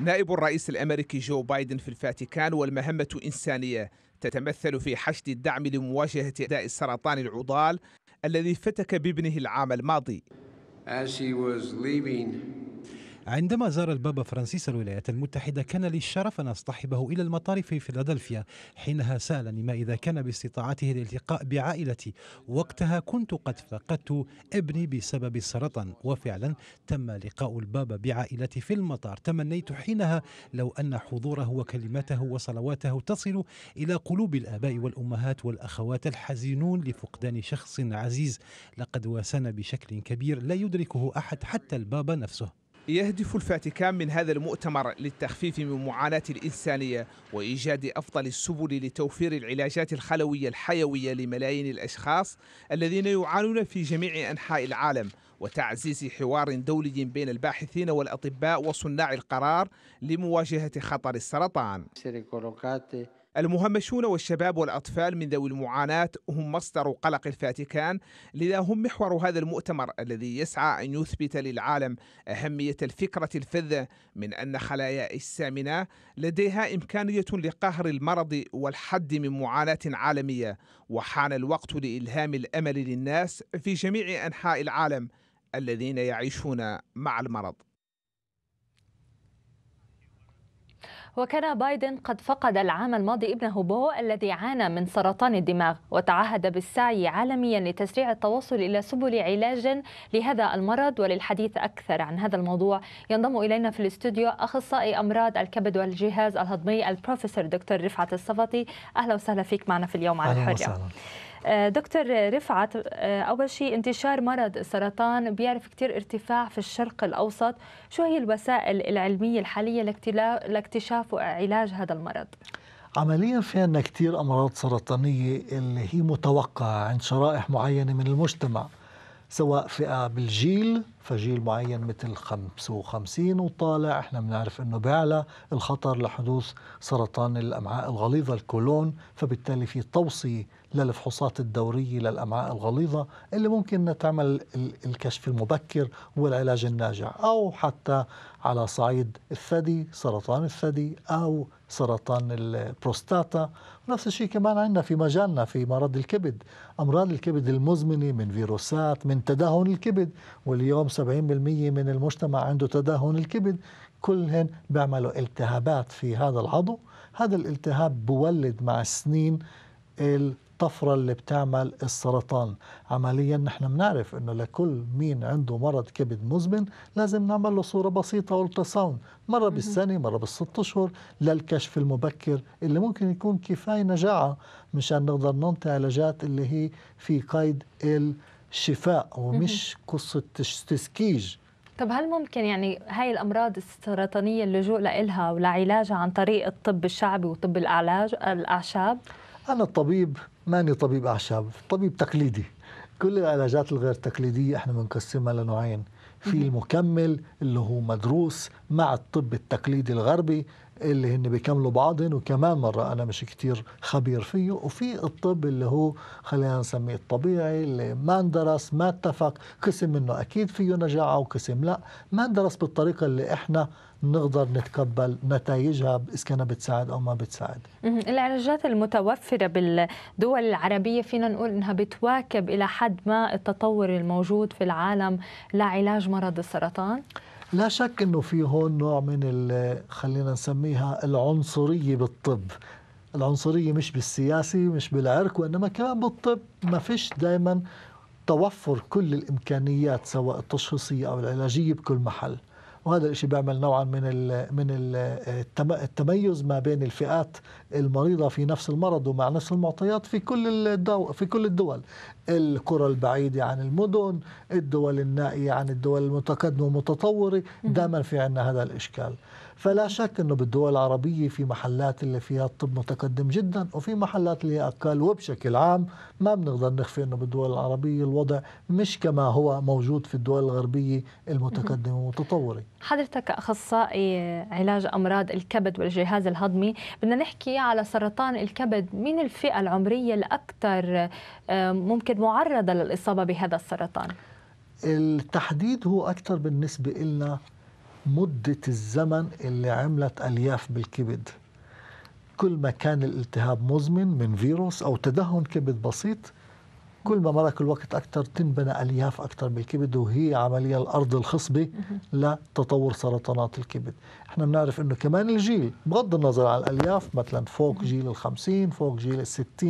نائب الرئيس الامريكي جو بايدن في الفاتيكان والمهمه انسانيه تتمثل في حشد الدعم لمواجهه داء السرطان العضال الذي فتك بابنه العام الماضي. As he was leaving عندما زار البابا فرانسيس الولايات المتحدة كان لي الشرف أن أصطحبه إلى المطار في فيلادلفيا حينها سألني ما إذا كان باستطاعته الالتقاء بعائلتي وقتها كنت قد فقدت ابني بسبب السرطان وفعلا تم لقاء البابا بعائلتي في المطار تمنيت حينها لو أن حضوره وكلماته وصلواته تصل إلى قلوب الآباء والأمهات والأخوات الحزينون لفقدان شخص عزيز لقد واسنا بشكل كبير لا يدركه أحد حتى البابا نفسه يهدف الفاتيكان من هذا المؤتمر للتخفيف من معاناة الإنسانية وإيجاد أفضل السبل لتوفير العلاجات الخلوية الحيوية لملايين الأشخاص الذين يعانون في جميع أنحاء العالم وتعزيز حوار دولي بين الباحثين والأطباء وصناع القرار لمواجهة خطر السرطان المهمشون والشباب والأطفال من ذوي المعاناة هم مصدر قلق الفاتيكان لذا هم محور هذا المؤتمر الذي يسعى أن يثبت للعالم أهمية الفكرة الفذة من أن خلايا السامنة لديها إمكانية لقهر المرض والحد من معاناة عالمية وحان الوقت لإلهام الأمل للناس في جميع أنحاء العالم الذين يعيشون مع المرض وكان بايدن قد فقد العام الماضي ابنه بو الذي عانى من سرطان الدماغ وتعهد بالسعي عالميا لتسريع التوصل إلى سبل علاج لهذا المرض وللحديث أكثر عن هذا الموضوع ينضم إلينا في الاستوديو أخصائي أمراض الكبد والجهاز الهضمي البروفيسور دكتور رفعت الصفطي أهلا وسهلا فيك معنا في اليوم على الحرية وسهلا. آه، دكتور رفعت آه، أول شيء انتشار مرض السرطان بيعرف كثير ارتفاع في الشرق الأوسط شو هي الوسائل العلمية الحالية لاكتشاف وعلاج هذا المرض؟ عمليا في عندنا كثير أمراض سرطانية اللي هي متوقعة عند شرائح معينة من المجتمع سواء فئة بالجيل فجيل معين مثل 55 وطالع احنا بنعرف انه بيعلى الخطر لحدوث سرطان الامعاء الغليظه الكولون فبالتالي في توصيه للفحوصات الدوريه للامعاء الغليظه اللي ممكن تعمل الكشف المبكر والعلاج الناجع او حتى على صعيد الثدي سرطان الثدي او سرطان البروستاتا نفس الشيء كمان عندنا في مجالنا في مرض الكبد امراض الكبد المزمنه من فيروسات من تدهن الكبد واليوم 70% من المجتمع عنده تدهون الكبد كلهن بيعملوا التهابات في هذا العضو هذا الالتهاب بولد مع السنين الطفرة اللي بتعمل السرطان عمليا نحن بنعرف انه لكل مين عنده مرض كبد مزمن لازم نعمل له صورة بسيطة والتصاون مرة بالسنة مرة بالست اشهر للكشف المبكر اللي ممكن يكون كفاية نجاعة مشان نقدر ننطي علاجات اللي هي في قيد ال شفاء ومش قصه تسكيج طب هل ممكن يعني هاي الامراض السرطانيه اللجوء لها ولعلاجها عن طريق الطب الشعبي وطب الاعلاج الاعشاب انا الطبيب ماني طبيب اعشاب طبيب تقليدي كل العلاجات الغير تقليديه احنا بنقسمها لنوعين في المكمل اللي هو مدروس مع الطب التقليدي الغربي اللي هن بيكملوا بعضهم وكمان مرة أنا مش كتير خبير فيه وفي الطب اللي هو خلينا نسميه الطبيعي اللي ما اندرس ما اتفق قسم منه أكيد فيه نجاعة وقسم لا ما اندرس بالطريقة اللي إحنا نقدر نتقبل نتائجها اذا كانت بتساعد او ما بتساعد. العلاجات المتوفره بالدول العربيه فينا نقول انها بتواكب الى حد ما التطور الموجود في العالم لعلاج مرض السرطان؟ لا شك انه في هون نوع من خلينا نسميها العنصريه بالطب العنصريه مش بالسياسي مش بالعرق وانما كمان بالطب ما فيش دائما توفر كل الامكانيات سواء التشخيصيه او العلاجيه بكل محل وهذا الشيء بيعمل نوعا من الـ من الـ التميز ما بين الفئات المريضه في نفس المرض ومع نفس المعطيات في كل الدو في كل الدول القرى البعيده عن المدن الدول النائيه عن الدول المتقدمه والمتطوره دائما في عندنا هذا الاشكال فلا شك أنه بالدول العربية في محلات اللي فيها الطب متقدم جدا وفي محلات اللي هي أقل وبشكل عام ما بنقدر نخفي أنه بالدول العربية الوضع مش كما هو موجود في الدول الغربية المتقدمة والمتطورة حضرتك أخصائي علاج أمراض الكبد والجهاز الهضمي بدنا نحكي على سرطان الكبد مين الفئة العمرية الأكثر آه، ممكن معرضة للإصابة بهذا السرطان؟ التحديد هو أكثر بالنسبة لنا مدة الزمن اللي عملت ألياف بالكبد كل ما كان الالتهاب مزمن من فيروس أو تدهن كبد بسيط كل ما مرق الوقت أكثر تنبنى ألياف أكثر بالكبد وهي عملية الأرض الخصبة لتطور سرطانات الكبد احنا بنعرف انه كمان الجيل بغض النظر عن الالياف مثلا فوق جيل ال50 فوق جيل ال60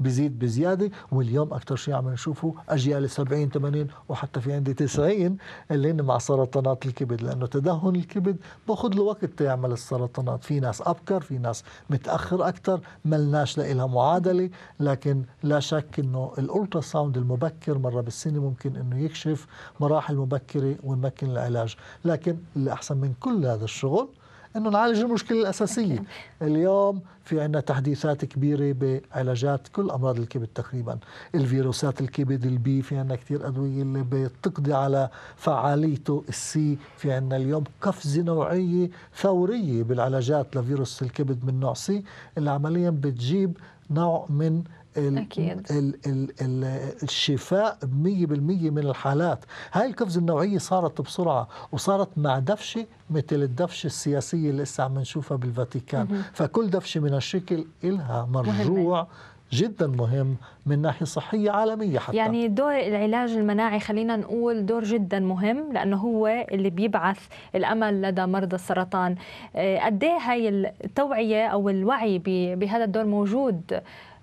بزيد بزياده واليوم اكثر شيء عم نشوفه اجيال 70 80 وحتى في عندي 90 اللي هن مع سرطانات الكبد لانه تدهن الكبد باخذ له وقت تيعمل السرطانات في ناس ابكر في ناس متاخر اكثر ما لناش لها معادله لكن لا شك انه الالترا الألتراساوند المبكر مرة بالسنة ممكن أنه يكشف مراحل مبكرة ونمكن العلاج لكن اللي أحسن من كل هذا الشغل انه نعالج المشكله الاساسيه اليوم في عندنا تحديثات كبيره بعلاجات كل امراض الكبد تقريبا الفيروسات الكبد البي في عندنا كثير ادويه اللي بتقضي على فعاليته السي في عندنا اليوم قفزه نوعيه ثوريه بالعلاجات لفيروس الكبد من نوع سي اللي عمليا بتجيب نوع من الـ أكيد. الـ الـ الشفاء 100% من الحالات هاي القفزة النوعية صارت بسرعة وصارت مع دفشة مثل الدفشة السياسية اللي لسه عم نشوفها بالفاتيكان مهم. فكل دفشة من الشكل إلها مرجوع مهمة. جدا مهم من ناحيه صحيه عالميه حتى يعني دور العلاج المناعي خلينا نقول دور جدا مهم لانه هو اللي بيبعث الامل لدى مرضى السرطان آه، قد ايه هي التوعيه او الوعي بهذا الدور موجود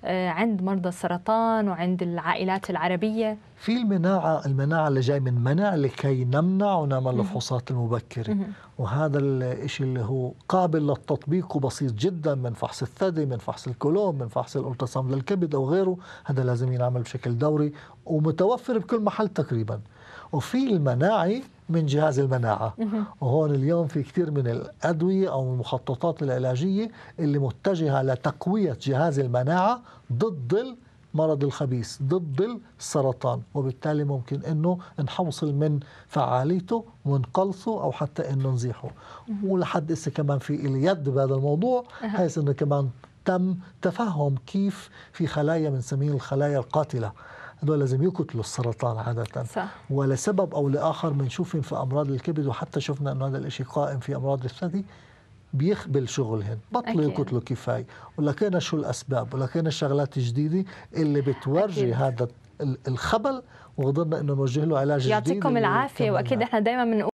آه، عند مرضى السرطان وعند العائلات العربية في المناعة المناعة اللي جاي من منع لكي نمنع ونعمل الفحوصات المبكرة وهذا الشيء اللي هو قابل للتطبيق وبسيط جدا من فحص الثدي من فحص الكولوم من فحص الالتصام للكبد أو غيره هذا لازم ينعمل بشكل دوري ومتوفر بكل محل تقريبا وفي المناعي من جهاز المناعة وهون اليوم في كثير من الأدوية أو المخططات العلاجية اللي متجهة لتقوية جهاز المناعة ضد المرض الخبيث ضد السرطان وبالتالي ممكن أنه نحوصل من فعاليته ونقلصه أو حتى أنه نزيحه ولحد إسا كمان في اليد بهذا الموضوع حيث أنه كمان تم تفهم كيف في خلايا سمين الخلايا القاتلة هذول لازم يقتلوا السرطان عادة صح. ولسبب أو لآخر بنشوفهم في أمراض الكبد وحتى شفنا أنه هذا الشيء قائم في أمراض الثدي بيخبل شغلهن بطلوا يقتلوا كفاية ولكن شو الأسباب ولكن الشغلات الجديدة اللي بتورجي أكيد. هذا الخبل وقدرنا انه نوجه له علاج يعطيكم جديد يعطيكم العافيه واكيد احنا دائما بنقول